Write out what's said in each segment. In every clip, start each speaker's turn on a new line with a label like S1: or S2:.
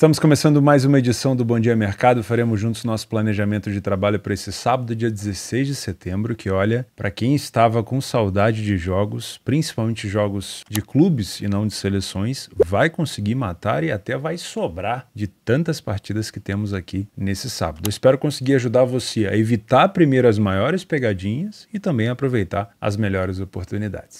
S1: Estamos começando mais uma edição do Bom Dia Mercado. Faremos juntos nosso planejamento de trabalho para esse sábado, dia 16 de setembro, que olha, para quem estava com saudade de jogos, principalmente jogos de clubes e não de seleções, vai conseguir matar e até vai sobrar de tantas partidas que temos aqui nesse sábado. Eu espero conseguir ajudar você a evitar primeiro as maiores pegadinhas e também aproveitar as melhores oportunidades.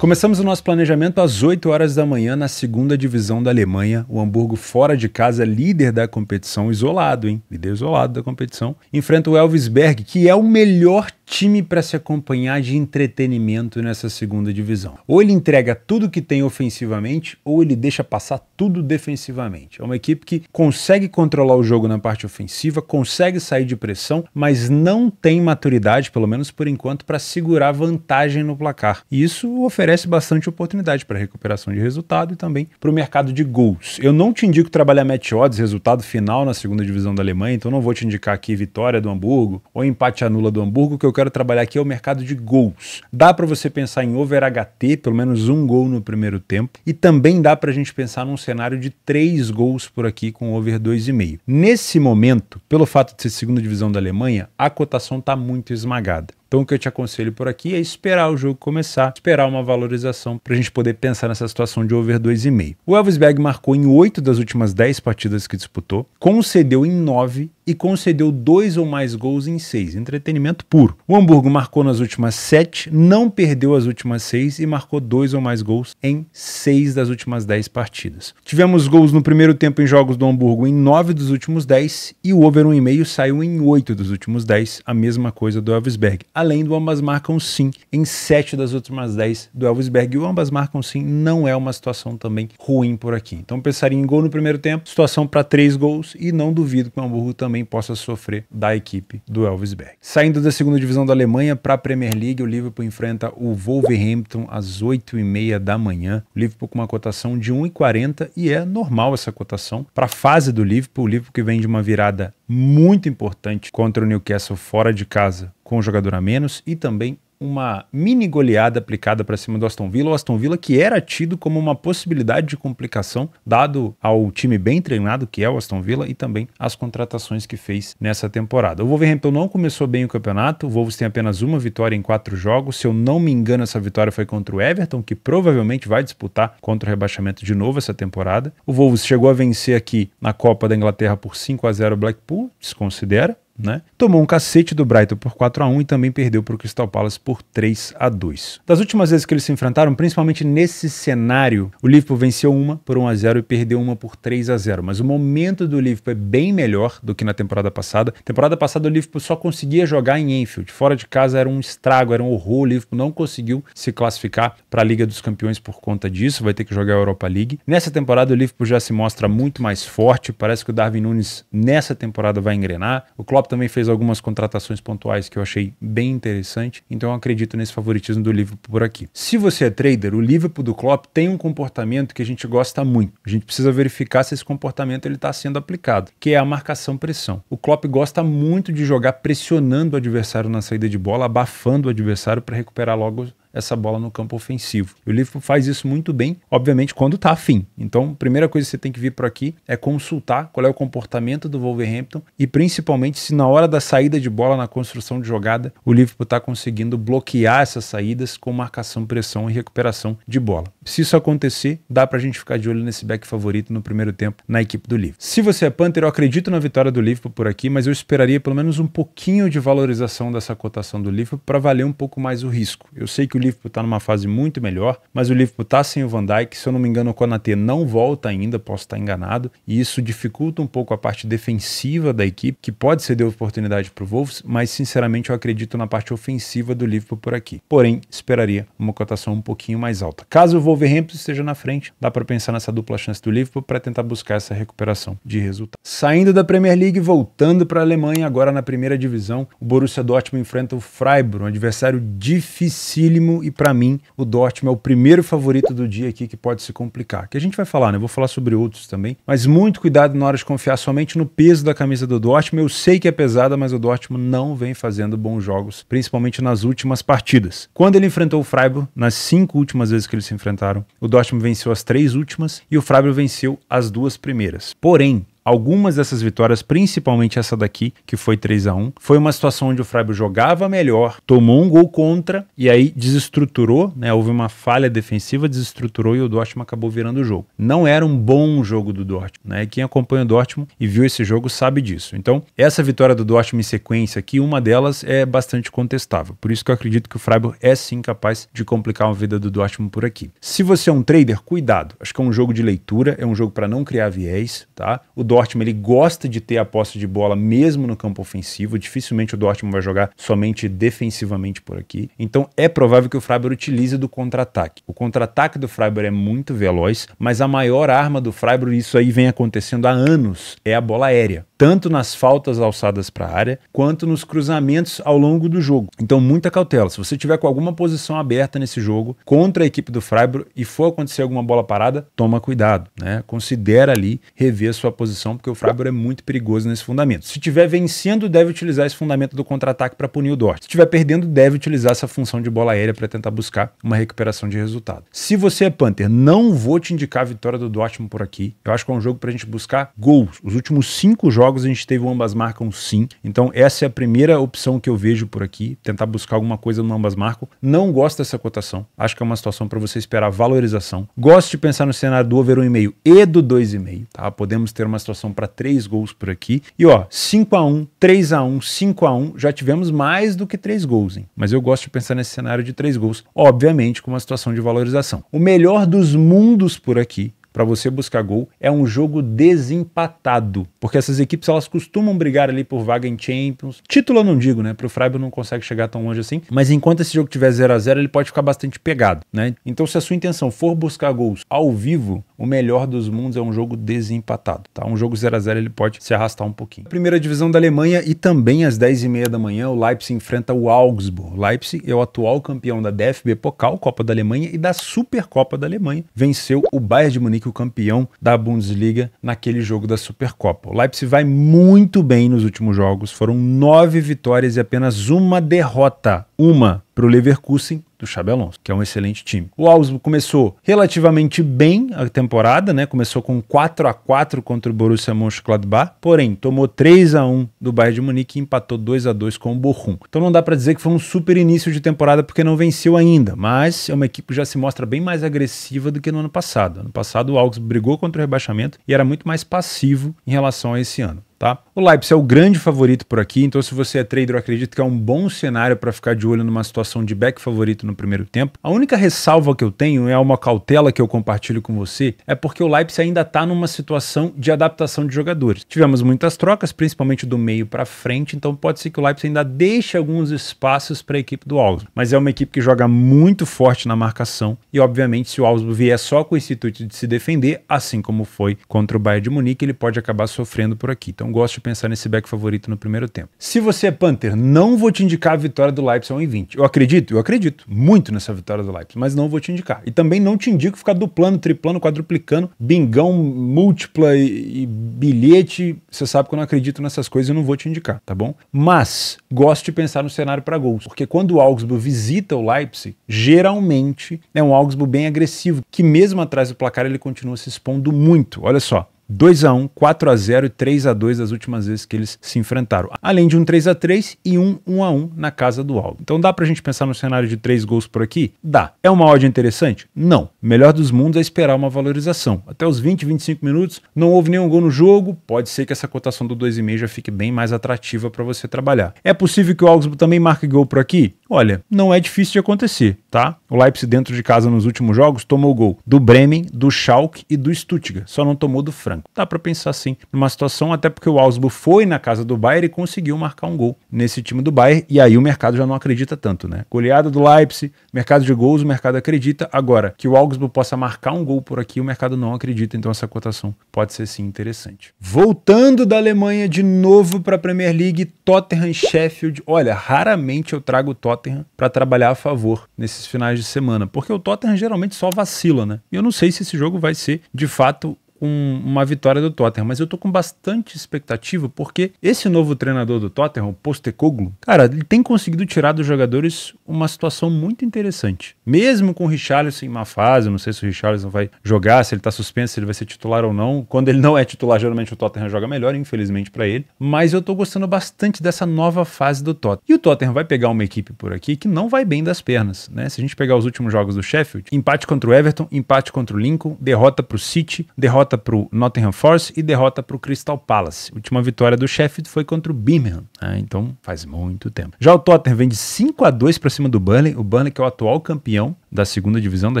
S1: Começamos o nosso planejamento às 8 horas da manhã na segunda divisão da Alemanha. O Hamburgo fora de casa, líder da competição, isolado, hein? Líder isolado da competição. Enfrenta o Elvisberg, que é o melhor time para se acompanhar de entretenimento nessa segunda divisão. Ou ele entrega tudo que tem ofensivamente, ou ele deixa passar tudo defensivamente. É uma equipe que consegue controlar o jogo na parte ofensiva, consegue sair de pressão, mas não tem maturidade, pelo menos por enquanto, para segurar vantagem no placar. E isso oferece bastante oportunidade para recuperação de resultado e também para o mercado de gols. Eu não te indico trabalhar match odds, resultado final na segunda divisão da Alemanha, então não vou te indicar aqui vitória do Hamburgo ou empate anula do Hamburgo, que eu quero trabalhar aqui é o mercado de gols. Dá para você pensar em over HT, pelo menos um gol no primeiro tempo, e também dá para a gente pensar num cenário de três gols por aqui com over 2,5. Nesse momento, pelo fato de ser segunda divisão da Alemanha, a cotação está muito esmagada. Então o que eu te aconselho por aqui é esperar o jogo começar, esperar uma valorização para a gente poder pensar nessa situação de over 2,5. O Elvisberg marcou em 8 das últimas 10 partidas que disputou, concedeu em 9 e concedeu 2 ou mais gols em 6. Entretenimento puro. O Hamburgo marcou nas últimas 7, não perdeu as últimas 6 e marcou 2 ou mais gols em 6 das últimas 10 partidas. Tivemos gols no primeiro tempo em jogos do Hamburgo em 9 dos últimos 10 e o over 1,5 saiu em 8 dos últimos 10. a mesma coisa do Elvisberg além do ambas marcam sim em 7 das últimas 10 do Elvisberg. E o ambas marcam sim não é uma situação também ruim por aqui. Então pensaria em gol no primeiro tempo, situação para 3 gols e não duvido que o Hamburgo também possa sofrer da equipe do Elvisberg. Saindo da segunda divisão da Alemanha para a Premier League, o Liverpool enfrenta o Wolverhampton às 8h30 da manhã. O Liverpool com uma cotação de 1,40 e é normal essa cotação para a fase do Liverpool. O Liverpool que vem de uma virada muito importante contra o Newcastle fora de casa com um jogador a menos e também uma mini goleada aplicada para cima do Aston Villa, o Aston Villa que era tido como uma possibilidade de complicação, dado ao time bem treinado que é o Aston Villa e também as contratações que fez nessa temporada. O Wolverhampton não começou bem o campeonato, o Wolves tem apenas uma vitória em quatro jogos, se eu não me engano essa vitória foi contra o Everton, que provavelmente vai disputar contra o rebaixamento de novo essa temporada. O Wolves chegou a vencer aqui na Copa da Inglaterra por 5 a 0 o Blackpool, desconsidera, né? Tomou um cacete do Brighton por 4 a 1 e também perdeu para o Crystal Palace por 3 a 2. Das últimas vezes que eles se enfrentaram, principalmente nesse cenário, o Liverpool venceu uma por 1 a 0 e perdeu uma por 3 a 0, mas o momento do Liverpool é bem melhor do que na temporada passada. Temporada passada o Liverpool só conseguia jogar em Enfield, fora de casa era um estrago, era um horror, o Liverpool não conseguiu se classificar para a Liga dos Campeões por conta disso, vai ter que jogar a Europa League. Nessa temporada o Liverpool já se mostra muito mais forte, parece que o Darwin Nunes nessa temporada vai engrenar. O Klopp também fez algumas contratações pontuais que eu achei bem interessante, então eu acredito nesse favoritismo do Liverpool por aqui. Se você é trader, o Liverpool do Klopp tem um comportamento que a gente gosta muito. A gente precisa verificar se esse comportamento ele está sendo aplicado, que é a marcação pressão. O Klopp gosta muito de jogar pressionando o adversário na saída de bola, abafando o adversário para recuperar logo essa bola no campo ofensivo. o Liverpool faz isso muito bem, obviamente, quando tá afim. Então, primeira coisa que você tem que vir por aqui é consultar qual é o comportamento do Wolverhampton e principalmente se na hora da saída de bola, na construção de jogada, o Liverpool está conseguindo bloquear essas saídas com marcação, pressão e recuperação de bola. Se isso acontecer, dá pra gente ficar de olho nesse back favorito no primeiro tempo na equipe do Liverpool. Se você é Panther, eu acredito na vitória do Liverpool por aqui, mas eu esperaria pelo menos um pouquinho de valorização dessa cotação do Liverpool para valer um pouco mais o risco. Eu sei que o o Liverpool está numa fase muito melhor, mas o Liverpool está sem o Van Dijk, se eu não me engano o Konaté não volta ainda, posso estar enganado, e isso dificulta um pouco a parte defensiva da equipe, que pode ceder oportunidade para o Wolves, mas sinceramente eu acredito na parte ofensiva do Liverpool por aqui. Porém, esperaria uma cotação um pouquinho mais alta. Caso o Wolverhampton esteja na frente, dá para pensar nessa dupla chance do Liverpool para tentar buscar essa recuperação de resultado. Saindo da Premier League, voltando para a Alemanha, agora na primeira divisão, o Borussia Dortmund enfrenta o Freiburg, um adversário dificílimo e para mim o Dortmund é o primeiro favorito do dia aqui que pode se complicar. Que a gente vai falar, né? Eu vou falar sobre outros também, mas muito cuidado na hora de confiar somente no peso da camisa do Dortmund. Eu sei que é pesada, mas o Dortmund não vem fazendo bons jogos, principalmente nas últimas partidas. Quando ele enfrentou o Freiburg, nas cinco últimas vezes que eles se enfrentaram, o Dortmund venceu as três últimas e o Freiburg venceu as duas primeiras. Porém, algumas dessas vitórias, principalmente essa daqui, que foi 3 a 1 foi uma situação onde o Freiburg jogava melhor, tomou um gol contra e aí desestruturou, né? Houve uma falha defensiva, desestruturou e o Dortmund acabou virando o jogo. Não era um bom jogo do Dortmund, né? Quem acompanha o Dortmund e viu esse jogo sabe disso. Então, essa vitória do Dortmund em sequência aqui, uma delas é bastante contestável. Por isso que eu acredito que o Freiburg é sim capaz de complicar a vida do Dortmund por aqui. Se você é um trader, cuidado. Acho que é um jogo de leitura, é um jogo para não criar viés, tá? O Dortmund ele gosta de ter a posse de bola mesmo no campo ofensivo. Dificilmente o Dortmund vai jogar somente defensivamente por aqui. Então é provável que o Freiburg utilize do contra-ataque. O contra-ataque do Freiburg é muito veloz, mas a maior arma do Freiburg, isso aí vem acontecendo há anos, é a bola aérea tanto nas faltas alçadas para a área, quanto nos cruzamentos ao longo do jogo. Então, muita cautela. Se você tiver com alguma posição aberta nesse jogo contra a equipe do Freiburg e for acontecer alguma bola parada, toma cuidado, né? Considera ali rever a sua posição, porque o Freiburg é muito perigoso nesse fundamento. Se tiver vencendo, deve utilizar esse fundamento do contra-ataque para punir o Dortmund. Se tiver perdendo, deve utilizar essa função de bola aérea para tentar buscar uma recuperação de resultado. Se você é Panther, não vou te indicar a vitória do Dortmund por aqui. Eu acho que é um jogo para a gente buscar gols. Os últimos cinco jogos jogos a gente teve o ambas marcam sim. Então essa é a primeira opção que eu vejo por aqui, tentar buscar alguma coisa no ambas marcam. Não gosto dessa cotação. Acho que é uma situação para você esperar valorização. Gosto de pensar no cenário do over 1,5 e do 2,5, tá? Podemos ter uma situação para 3 gols por aqui. E ó, 5 a 1, 3 a 1, 5 a 1, já tivemos mais do que 3 gols, hein? Mas eu gosto de pensar nesse cenário de 3 gols, obviamente com uma situação de valorização. O melhor dos mundos por aqui para você buscar gol. É um jogo desempatado, porque essas equipes elas costumam brigar ali por vaga em Champions. Título eu não digo, né? Para o Freiburg não consegue chegar tão longe assim, mas enquanto esse jogo tiver 0 a 0 ele pode ficar bastante pegado, né? Então se a sua intenção for buscar gols ao vivo, o melhor dos mundos é um jogo desempatado, tá? Um jogo 0 a 0 ele pode se arrastar um pouquinho. Primeira divisão da Alemanha e também às 10h30 da manhã o Leipzig enfrenta o Augsburg. Leipzig é o atual campeão da DFB Pokal, Copa da Alemanha e da Supercopa da Alemanha. Venceu o Bayern de Munique o campeão da Bundesliga naquele jogo da Supercopa. O Leipzig vai muito bem nos últimos jogos, foram nove vitórias e apenas uma derrota. Uma para o Leverkusen do Xabi Alonso, que é um excelente time. O Augsburg começou relativamente bem a temporada, né? Começou com 4 a 4 contra o Borussia Mönchengladbach, porém tomou 3 a 1 do Bayern de Munique e empatou 2 a 2 com o Bochum. Então não dá para dizer que foi um super início de temporada porque não venceu ainda, mas é uma equipe que já se mostra bem mais agressiva do que no ano passado. Ano passado o Augsburg brigou contra o rebaixamento e era muito mais passivo em relação a esse ano. Tá? O Leipzig é o grande favorito por aqui, então se você é trader, eu acredito que é um bom cenário para ficar de olho numa situação de back favorito no primeiro tempo. A única ressalva que eu tenho é uma cautela que eu compartilho com você, é porque o Leipzig ainda está numa situação de adaptação de jogadores. Tivemos muitas trocas, principalmente do meio para frente, então pode ser que o Leipzig ainda deixe alguns espaços para a equipe do Augsburg, mas é uma equipe que joga muito forte na marcação e obviamente se o Augsburg vier só com o instituto de se defender, assim como foi contra o Bayern de Munique, ele pode acabar sofrendo por aqui. Então gosto de pensar nesse back favorito no primeiro tempo. Se você é Panther, não vou te indicar a vitória do Leipzig a 20. Eu acredito, eu acredito muito nessa vitória do Leipzig, mas não vou te indicar. E também não te indico ficar duplando, triplando, quadruplicando, bingão, múltipla e, e bilhete. Você sabe que eu não acredito nessas coisas e não vou te indicar, tá bom? Mas gosto de pensar no cenário para gols, porque quando o Augsburg visita o Leipzig, geralmente é um Augsburg bem agressivo, que mesmo atrás do placar ele continua se expondo muito. Olha só, 2 a 1, 4 a 0 e 3 a 2 das últimas vezes que eles se enfrentaram. Além de um 3 a 3 e um 1 a 1 na casa do Aldo. Então dá pra gente pensar no cenário de três gols por aqui? Dá. É uma odd interessante? Não. Melhor dos mundos é esperar uma valorização. Até os 20, 25 minutos, não houve nenhum gol no jogo, pode ser que essa cotação do 2,5 já fique bem mais atrativa para você trabalhar. É possível que o Augsburg também marque gol por aqui? Olha, não é difícil de acontecer, tá? O Leipzig dentro de casa nos últimos jogos tomou gol do Bremen, do Schalke e do Stuttgart, só não tomou do Franco. Dá para pensar sim numa situação até porque o Augsburg foi na casa do Bayern e conseguiu marcar um gol nesse time do Bayern e aí o mercado já não acredita tanto, né? Goleada do Leipzig, mercado de gols, o mercado acredita. Agora, que o Augsburg possa marcar um gol por aqui, o mercado não acredita, então essa cotação pode ser sim interessante. Voltando da Alemanha de novo para a Premier League, Tottenham Sheffield. Olha, raramente eu trago Tottenham Tottenham para trabalhar a favor nesses finais de semana, porque o Tottenham geralmente só vacila, né? E eu não sei se esse jogo vai ser de fato um, uma vitória do Tottenham, mas eu tô com bastante expectativa porque esse novo treinador do Tottenham, Postecoglou, cara, ele tem conseguido tirar dos jogadores uma situação muito interessante mesmo com o Richarlison em má fase, eu não sei se o Richarlison vai jogar, se ele está suspenso, se ele vai ser titular ou não. Quando ele não é titular, geralmente o Tottenham joga melhor, infelizmente para ele. Mas eu estou gostando bastante dessa nova fase do Tottenham. E o Tottenham vai pegar uma equipe por aqui que não vai bem das pernas, né? Se a gente pegar os últimos jogos do Sheffield, empate contra o Everton, empate contra o Lincoln, derrota para o City, derrota para o Nottingham Force e derrota para o Crystal Palace. A última vitória do Sheffield foi contra o Birmingham, Ah, então faz muito tempo. Já o Tottenham vem de 5 a 2 para cima do Burnley, o Burnley que é o atual campeão No. da segunda divisão da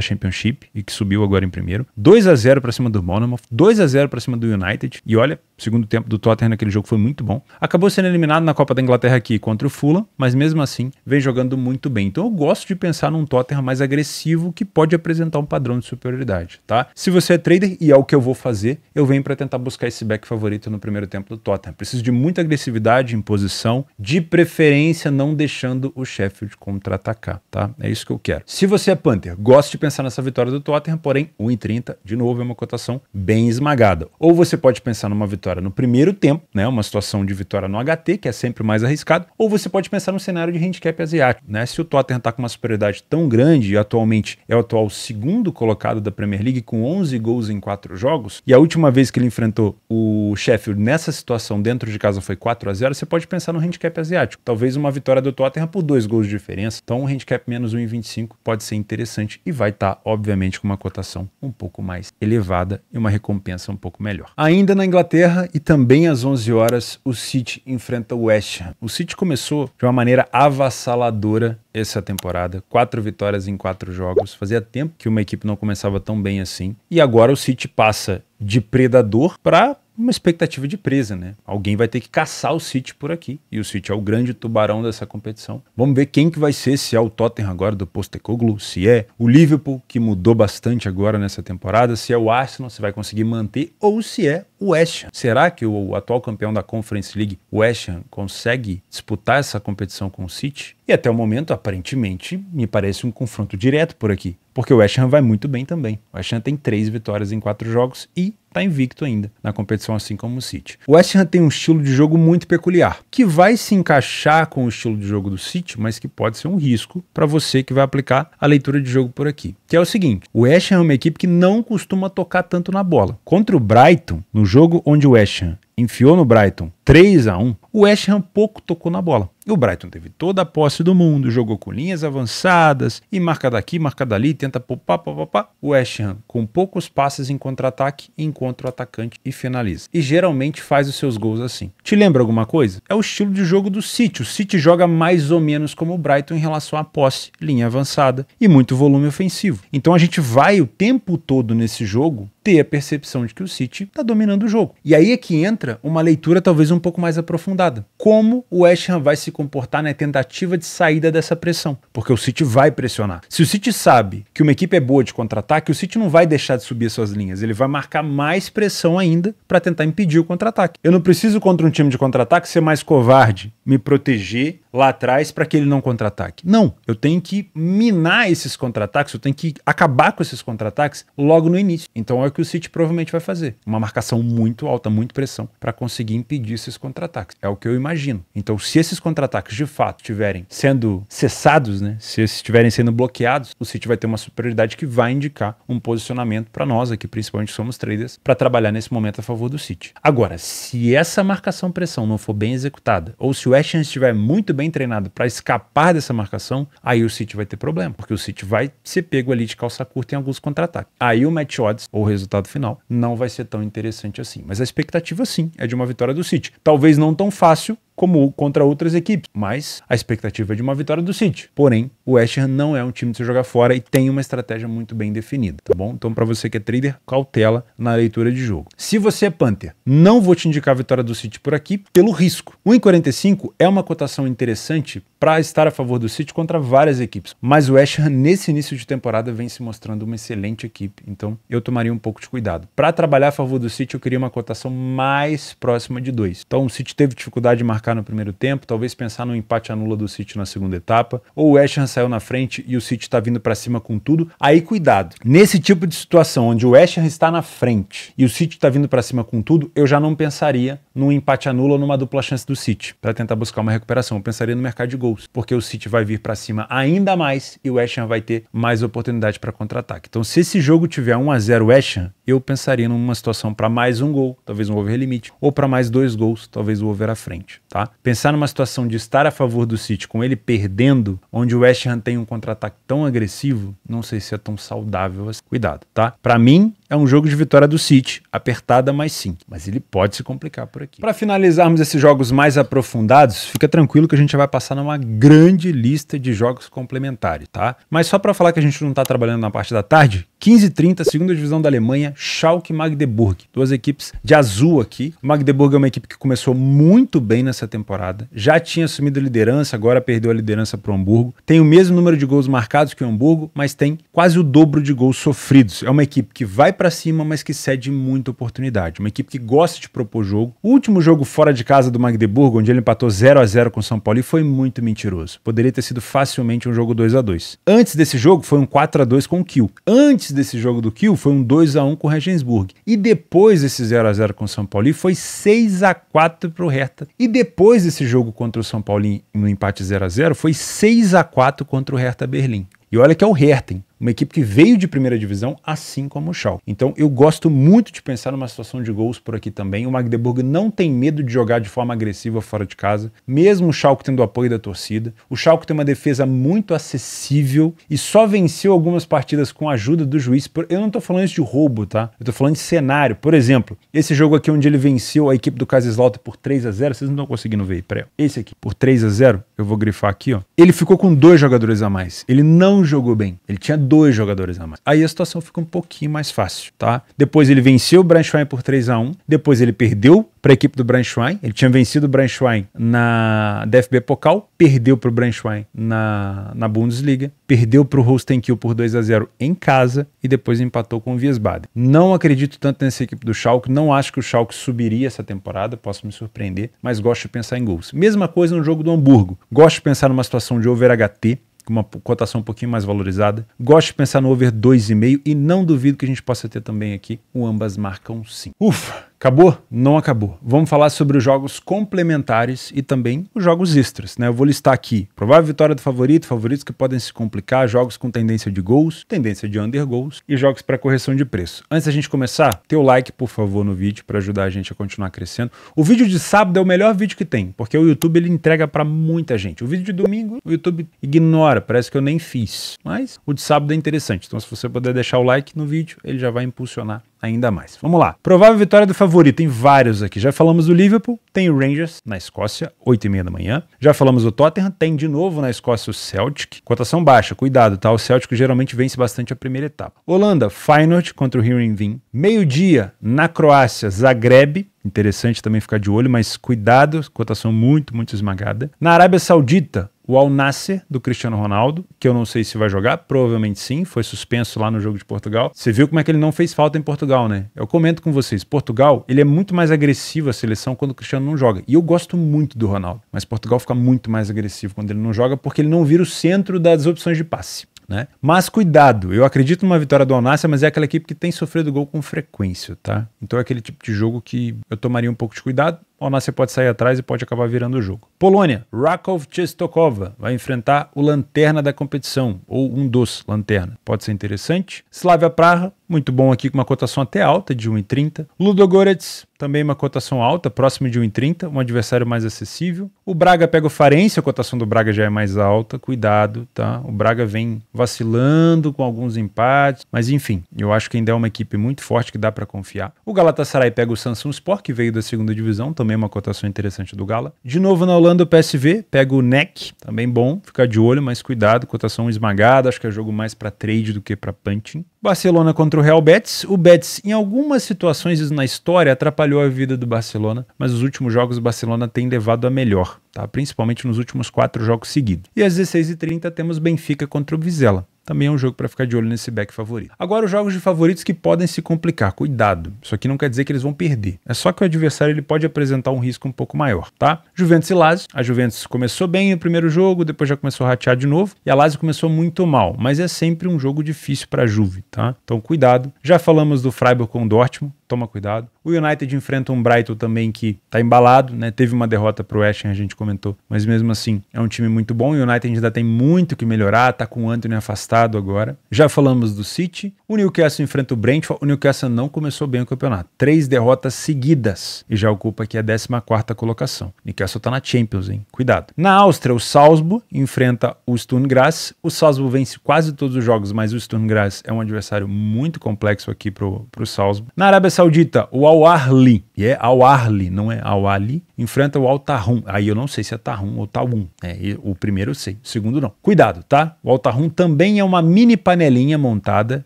S1: Championship e que subiu agora em primeiro. 2 a 0 para cima do Monmouth, 2 a 0 para cima do United. E olha, segundo tempo do Tottenham naquele jogo foi muito bom. Acabou sendo eliminado na Copa da Inglaterra aqui contra o Fulham, mas mesmo assim vem jogando muito bem. Então eu gosto de pensar num Tottenham mais agressivo que pode apresentar um padrão de superioridade, tá? Se você é trader e é o que eu vou fazer, eu venho para tentar buscar esse back favorito no primeiro tempo do Tottenham. Preciso de muita agressividade em posição, de preferência não deixando o Sheffield contra-atacar, tá? É isso que eu quero. Se você é Panther, gosto de pensar nessa vitória do Tottenham, porém 1,30 de novo é uma cotação bem esmagada. Ou você pode pensar numa vitória no primeiro tempo, né, uma situação de vitória no HT, que é sempre mais arriscado, ou você pode pensar num cenário de handicap asiático. Né? Se o Tottenham está com uma superioridade tão grande e atualmente é o atual segundo colocado da Premier League com 11 gols em 4 jogos, e a última vez que ele enfrentou o Sheffield nessa situação dentro de casa foi 4 a 0 você pode pensar no handicap asiático. Talvez uma vitória do Tottenham por dois gols de diferença. Então um handicap menos 1,25 pode ser interessante e vai estar, tá, obviamente, com uma cotação um pouco mais elevada e uma recompensa um pouco melhor. Ainda na Inglaterra e também às 11 horas, o City enfrenta o West Ham. O City começou de uma maneira avassaladora essa temporada, quatro vitórias em quatro jogos. Fazia tempo que uma equipe não começava tão bem assim. E agora o City passa de predador para uma expectativa de presa, né? Alguém vai ter que caçar o City por aqui. E o City é o grande tubarão dessa competição. Vamos ver quem que vai ser, se é o Tottenham agora do Postecoglou, se é o Liverpool, que mudou bastante agora nessa temporada, se é o Arsenal, se vai conseguir manter, ou se é o West Ham. Será que o atual campeão da Conference League, o West Ham, consegue disputar essa competição com o City? E até o momento, aparentemente, me parece um confronto direto por aqui. Porque o West Ham vai muito bem também. O West Ham tem três vitórias em quatro jogos e está invicto ainda na competição, assim como o City. O West Ham tem um estilo de jogo muito peculiar, que vai se encaixar com o estilo de jogo do City, mas que pode ser um risco para você que vai aplicar a leitura de jogo por aqui. Que é o seguinte: o West Ham é uma equipe que não costuma tocar tanto na bola. Contra o Brighton, no jogo onde o West Ham enfiou no Brighton 3 a 1 o West Ham pouco tocou na bola. O Brighton teve toda a posse do mundo, jogou com linhas avançadas e marca daqui, marca dali, tenta poupar, papapá. O West Ham, com poucos passes em contra-ataque, encontra o atacante e finaliza. E geralmente faz os seus gols assim. Te lembra alguma coisa? É o estilo de jogo do City. O City joga mais ou menos como o Brighton em relação à posse, linha avançada e muito volume ofensivo. Então a gente vai o tempo todo nesse jogo ter a percepção de que o City está dominando o jogo. E aí é que entra uma leitura talvez um pouco mais aprofundada. Como o West Ham vai se se comportar na tentativa de saída dessa pressão, porque o City vai pressionar. Se o City sabe que uma equipe é boa de contra-ataque, o City não vai deixar de subir suas linhas, ele vai marcar mais pressão ainda para tentar impedir o contra-ataque. Eu não preciso contra um time de contra-ataque ser mais covarde, me proteger lá atrás para que ele não contra-ataque. Não, eu tenho que minar esses contra-ataques, eu tenho que acabar com esses contra-ataques logo no início. Então é o que o City provavelmente vai fazer. Uma marcação muito alta, muito pressão para conseguir impedir esses contra-ataques. É o que eu imagino. Então se esses contra contra-ataques de fato tiverem sendo cessados, né, se estiverem sendo bloqueados, o City vai ter uma superioridade que vai indicar um posicionamento para nós aqui, principalmente somos traders, para trabalhar nesse momento a favor do City. Agora, se essa marcação pressão não for bem executada, ou se o West Ham estiver muito bem treinado para escapar dessa marcação, aí o City vai ter problema, porque o City vai ser pego ali de calça curta em alguns contra-ataques. Aí o match odds, ou o resultado final, não vai ser tão interessante assim. Mas a expectativa, sim, é de uma vitória do City. Talvez não tão fácil, como contra outras equipes, mas a expectativa é de uma vitória do City. Porém, o West Ham não é um time de se jogar fora e tem uma estratégia muito bem definida, tá bom? Então, para você que é trader, cautela na leitura de jogo. Se você é Panther, não vou te indicar a vitória do City por aqui pelo risco. 1,45 é uma cotação interessante para estar a favor do City contra várias equipes. Mas o West Ham, nesse início de temporada, vem se mostrando uma excelente equipe. Então, eu tomaria um pouco de cuidado. Para trabalhar a favor do City, eu queria uma cotação mais próxima de dois. Então, o City teve dificuldade de marcar no primeiro tempo, talvez pensar no empate anula do City na segunda etapa, ou o West Ham saiu na frente e o City está vindo para cima com tudo. Aí, cuidado. Nesse tipo de situação, onde o West Ham está na frente e o City está vindo para cima com tudo, eu já não pensaria num empate anula ou numa dupla chance do City para tentar buscar uma recuperação. Eu pensaria no mercado de gol gols, porque o City vai vir para cima ainda mais e o West Ham vai ter mais oportunidade para contra-ataque. Então, se esse jogo tiver 1 a 0 West Ham, eu pensaria numa situação para mais um gol, talvez um over limite, ou para mais dois gols, talvez o over à frente, tá? Pensar numa situação de estar a favor do City com ele perdendo, onde o West Ham tem um contra-ataque tão agressivo, não sei se é tão saudável assim. Cuidado, tá? Para mim, é um jogo de vitória do City, apertada, mas sim. Mas ele pode se complicar por aqui. Para finalizarmos esses jogos mais aprofundados, fica tranquilo que a gente vai passar numa grande lista de jogos complementares, tá? Mas só para falar que a gente não está trabalhando na parte da tarde, 15h30, segunda divisão da Alemanha, Schalke e Magdeburg. Duas equipes de azul aqui. O Magdeburg é uma equipe que começou muito bem nessa temporada. Já tinha assumido a liderança, agora perdeu a liderança para Hamburgo. Tem o mesmo número de gols marcados que o Hamburgo, mas tem quase o dobro de gols sofridos. É uma equipe que vai para cima, mas que cede muita oportunidade. Uma equipe que gosta de propor jogo. O último jogo fora de casa do Magdeburg, onde ele empatou 0 a 0 com o São Paulo, e foi muito mentiroso. Poderia ter sido facilmente um jogo 2 a 2 Antes desse jogo foi um 4 a 2 com o Kiel. Antes desse jogo do Kiel foi um 2 a 1 com o Regensburg. E depois desse 0 a 0 com o São Paulo foi 6 a 4 pro Hertha. E depois desse jogo contra o São Paulo no empate 0 a 0 foi 6 a 4 contra o Hertha Berlim. E olha que é o Hertha, hein? uma equipe que veio de primeira divisão, assim como o Schalke. Então eu gosto muito de pensar numa situação de gols por aqui também. O Magdeburgo não tem medo de jogar de forma agressiva fora de casa, mesmo o Schalke tendo o apoio da torcida. O Schalke tem uma defesa muito acessível e só venceu algumas partidas com a ajuda do juiz. Eu não estou falando isso de roubo, tá? Eu estou falando de cenário. Por exemplo, esse jogo aqui onde ele venceu a equipe do Kaiserslautern por 3 a 0, vocês não estão conseguindo ver, pré. Esse aqui por 3 a 0, eu vou grifar aqui, ó. Ele ficou com dois jogadores a mais. Ele não jogou bem. Ele tinha dois jogadores a mais. Aí a situação fica um pouquinho mais fácil, tá? Depois ele venceu o Braunschweig por 3 a 1 depois ele perdeu para a equipe do Braunschweig, ele tinha vencido o Braunschweig na DFB Pokal, perdeu para o Braunschweig na, na Bundesliga, perdeu para o Holstenkiel por 2 a 0 em casa e depois empatou com o Wiesbaden. Não acredito tanto nessa equipe do Schalke, não acho que o Schalke subiria essa temporada, posso me surpreender, mas gosto de pensar em gols. Mesma coisa no jogo do Hamburgo, gosto de pensar numa situação de over HT, uma cotação um pouquinho mais valorizada. Gosto de pensar no over 2,5 e não duvido que a gente possa ter também aqui. O ambas marcam sim Ufa! Acabou? Não acabou. Vamos falar sobre os jogos complementares e também os jogos extras, né? Eu vou listar aqui provável vitória do favorito, favoritos que podem se complicar, jogos com tendência de gols, tendência de under gols e jogos para correção de preço. Antes da gente começar, teu like, por favor, no vídeo para ajudar a gente a continuar crescendo. O vídeo de sábado é o melhor vídeo que tem, porque o YouTube ele entrega para muita gente. O vídeo de domingo, o YouTube ignora, parece que eu nem fiz. Mas o de sábado é interessante. Então se você puder deixar o like no vídeo, ele já vai impulsionar ainda mais. Vamos lá. Provável vitória do favorito, tem vários aqui. Já falamos do Liverpool, tem o Rangers na Escócia, 8 e meia da manhã. Já falamos do Tottenham, tem de novo na Escócia o Celtic. Cotação baixa, cuidado, tá? O Celtic geralmente vence bastante a primeira etapa. Holanda, Feyenoord contra o Heerenveen. Meio-dia, na Croácia, Zagreb. Interessante também ficar de olho, mas cuidado, cotação muito, muito esmagada. Na Arábia Saudita, o Al Nasser, do Cristiano Ronaldo, que eu não sei se vai jogar, provavelmente sim, foi suspenso lá no jogo de Portugal. Você viu como é que ele não fez falta em Portugal, né? Eu comento com vocês, Portugal, ele é muito mais agressivo a seleção quando o Cristiano não joga. E eu gosto muito do Ronaldo, mas Portugal fica muito mais agressivo quando ele não joga porque ele não vira o centro das opções de passe. Né? Mas cuidado, eu acredito numa vitória do Alnácia, mas é aquela equipe que tem sofrido gol com frequência, tá? Então é aquele tipo de jogo que eu tomaria um pouco de cuidado ou você pode sair atrás e pode acabar virando o jogo. Polônia, Rakov Czestochowa vai enfrentar o lanterna da competição, ou um dos lanterna. Pode ser interessante. Slavia Praha, muito bom aqui com uma cotação até alta de 1,30. Ludogorets, também uma cotação alta, próximo de 1,30, um adversário mais acessível. O Braga pega o Farense, a cotação do Braga já é mais alta, cuidado, tá? O Braga vem vacilando com alguns empates, mas enfim, eu acho que ainda é uma equipe muito forte que dá para confiar. O Galatasaray pega o Samsung Sport, que veio da segunda divisão, também também uma cotação interessante do Gala. De novo na Holanda, o PSV pega o NEC, também bom, fica de olho, mas cuidado, cotação esmagada, acho que é jogo mais para trade do que para punting. Barcelona contra o Real Betis. O Betis, em algumas situações na história, atrapalhou a vida do Barcelona, mas os últimos jogos o Barcelona tem levado a melhor, tá? principalmente nos últimos quatro jogos seguidos. E às 16h30 temos Benfica contra o Vizela também é um jogo para ficar de olho nesse back favorito. Agora, os jogos de favoritos que podem se complicar, cuidado. Isso aqui não quer dizer que eles vão perder. É só que o adversário ele pode apresentar um risco um pouco maior, tá? Juventus e Lazio. A Juventus começou bem no primeiro jogo, depois já começou a ratear de novo, e a Lazio começou muito mal, mas é sempre um jogo difícil para a Juve, tá? Então, cuidado. Já falamos do Freiburg com o Dortmund toma cuidado. O United enfrenta um Brighton também que tá embalado, né? Teve uma derrota pro West Ham, a gente comentou, mas mesmo assim é um time muito bom. O United ainda tem muito que melhorar, tá com o Anthony afastado agora. Já falamos do City. O Newcastle enfrenta o Brentford. O Newcastle não começou bem o campeonato. Três derrotas seguidas e já ocupa aqui a 14 colocação. O Newcastle tá na Champions, hein? Cuidado. Na Áustria, o Salzburg enfrenta o Sturm Graz. O Salzburg vence quase todos os jogos, mas o Sturm Graz é um adversário muito complexo aqui pro, pro Salzburg. Na Arábia Saudita, o Al-Arli, e é Al-Arli, não é Al-Ali, enfrenta o al Aí eu não sei se é Tarrum ou Taum. É, o primeiro eu sei, o segundo não. Cuidado, tá? O al também é uma mini panelinha montada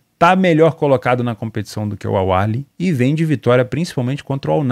S1: tá melhor colocado na competição do que o Awali e vem de vitória principalmente contra o Al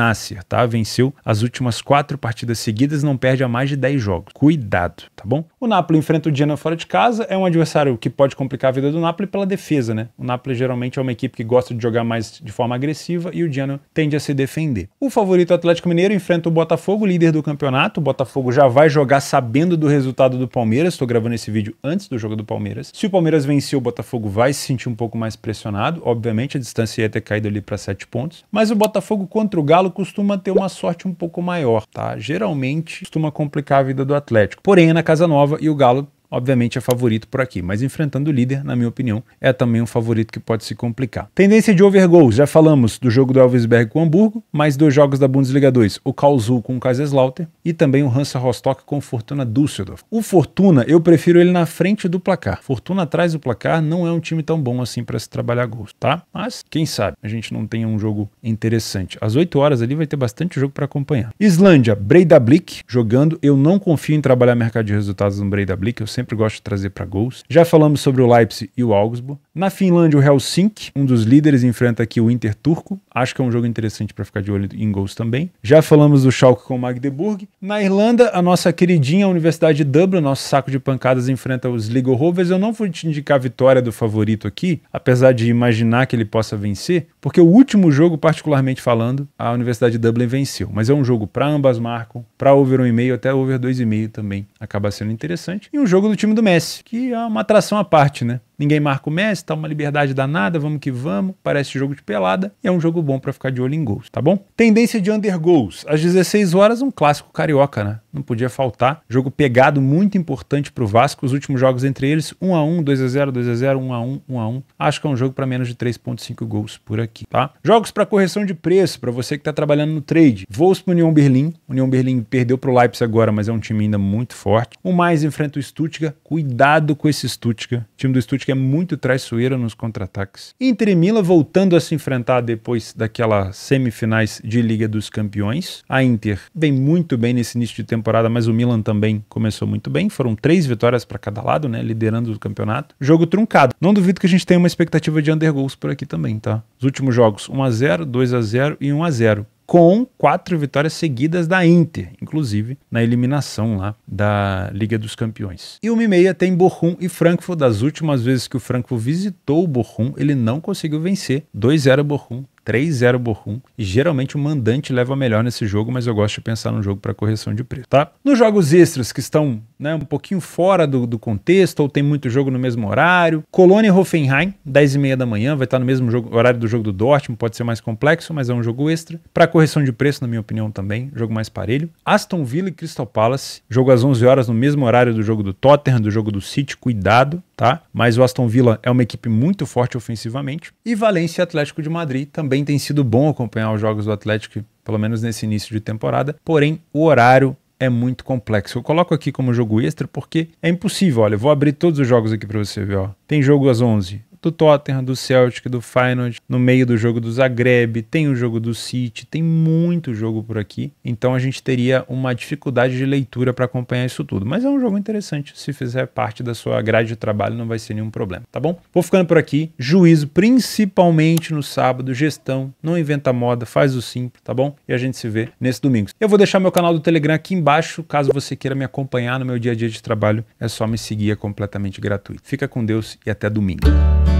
S1: tá? Venceu as últimas quatro partidas seguidas, não perde a mais de 10 jogos. Cuidado, tá bom? O Napoli enfrenta o Genoa fora de casa, é um adversário que pode complicar a vida do Napoli pela defesa, né? O Napoli geralmente é uma equipe que gosta de jogar mais de forma agressiva e o Genoa tende a se defender. O favorito Atlético Mineiro enfrenta o Botafogo, líder do campeonato. O Botafogo já vai jogar sabendo do resultado do Palmeiras. Estou gravando esse vídeo antes do jogo do Palmeiras. Se o Palmeiras vencer, o Botafogo vai se sentir um pouco mais mais pressionado. Obviamente, a distância ia ter caído ali para sete pontos. Mas o Botafogo contra o Galo costuma ter uma sorte um pouco maior, tá? Geralmente costuma complicar a vida do Atlético. Porém, é na Casa Nova e o Galo obviamente é favorito por aqui, mas enfrentando o líder, na minha opinião, é também um favorito que pode se complicar. Tendência de overgoals, já falamos do jogo do Elvisberg com o Hamburgo, mais dois jogos da Bundesliga 2, o Karlsruhe com o Kaiserslautern e também o Hansa Rostock com o Fortuna Düsseldorf. O Fortuna, eu prefiro ele na frente do placar. Fortuna atrás do placar não é um time tão bom assim para se trabalhar gols, tá? Mas, quem sabe, a gente não tenha um jogo interessante. Às 8 horas ali vai ter bastante jogo para acompanhar. Islândia, Breidablik jogando. Eu não confio em trabalhar mercado de resultados no Breidablik, eu sempre sempre gosto de trazer para gols. Já falamos sobre o Leipzig e o Augsburg. Na Finlândia, o Helsinki, um dos líderes, enfrenta aqui o Inter turco. Acho que é um jogo interessante para ficar de olho em gols também. Já falamos do Schalke com o Magdeburg. Na Irlanda, a nossa queridinha Universidade de Dublin, nosso saco de pancadas, enfrenta os Sligo Rovers. Eu não vou te indicar a vitória do favorito aqui, apesar de imaginar que ele possa vencer, porque o último jogo, particularmente falando, a Universidade de Dublin venceu. Mas é um jogo para ambas marcam, para over 1,5 até over 2,5 também acaba sendo interessante. E um jogo do time do Messi, que é uma atração à parte, né? Ninguém marca o Messi, tá uma liberdade danada, vamos que vamos, parece jogo de pelada e é um jogo bom para ficar de olho em gols, tá bom? Tendência de under goals. Às 16 horas, um clássico carioca, né? Não podia faltar. Jogo pegado muito importante pro Vasco. Os últimos jogos entre eles, 1 a 1, 2 a 0, 2 a 0, 1 a 1, 1 a 1. Acho que é um jogo para menos de 3.5 gols por aqui, tá? Jogos para correção de preço para você que tá trabalhando no trade. Vou pro União Berlim. União Berlim perdeu pro Leipzig agora, mas é um time ainda muito forte. O mais enfrenta o Stuttgart. Cuidado com esse Stuttgart. O time do Stuttgart Atlético é muito traiçoeira nos contra-ataques. Inter e Milan voltando a se enfrentar depois daquelas semifinais de Liga dos Campeões. A Inter vem muito bem nesse início de temporada, mas o Milan também começou muito bem. Foram três vitórias para cada lado, né? Liderando o campeonato. Jogo truncado. Não duvido que a gente tenha uma expectativa de undergoals por aqui também, tá? Os últimos jogos 1 a 0, 2 a 0 e 1 a 0 com quatro vitórias seguidas da Inter, inclusive na eliminação lá da Liga dos Campeões. E uma e meia tem Bochum e Frankfurt. Das últimas vezes que o Frankfurt visitou o Bochum, ele não conseguiu vencer. 2-0 Bochum, 3-0 Bochum. E geralmente o mandante leva melhor nesse jogo, mas eu gosto de pensar num jogo para correção de preço, tá? Nos jogos extras que estão né, um pouquinho fora do, do, contexto, ou tem muito jogo no mesmo horário. Colônia e Hoffenheim, 10 e meia da manhã, vai estar no mesmo jogo, horário do jogo do Dortmund, pode ser mais complexo, mas é um jogo extra. Para correção de preço, na minha opinião também, jogo mais parelho. Aston Villa e Crystal Palace, jogo às 11 horas no mesmo horário do jogo do Tottenham, do jogo do City, cuidado, tá? Mas o Aston Villa é uma equipe muito forte ofensivamente. E Valência e Atlético de Madrid, também tem sido bom acompanhar os jogos do Atlético pelo menos nesse início de temporada. Porém, o horário é muito complexo. Eu coloco aqui como jogo extra porque é impossível. Olha, vou abrir todos os jogos aqui para você ver. Ó. Tem jogo às 11, do Tottenham, do Celtic, do Feyenoord, no meio do jogo do Zagreb, tem o jogo do City, tem muito jogo por aqui. Então a gente teria uma dificuldade de leitura para acompanhar isso tudo. Mas é um jogo interessante, se fizer parte da sua grade de trabalho não vai ser nenhum problema, tá bom? Vou ficando por aqui. Juízo principalmente no sábado, gestão, não inventa moda, faz o simples, tá bom? E a gente se vê nesse domingo. Eu vou deixar meu canal do Telegram aqui embaixo, caso você queira me acompanhar no meu dia a dia de trabalho, é só me seguir, é completamente gratuito. Fica com Deus e até domingo.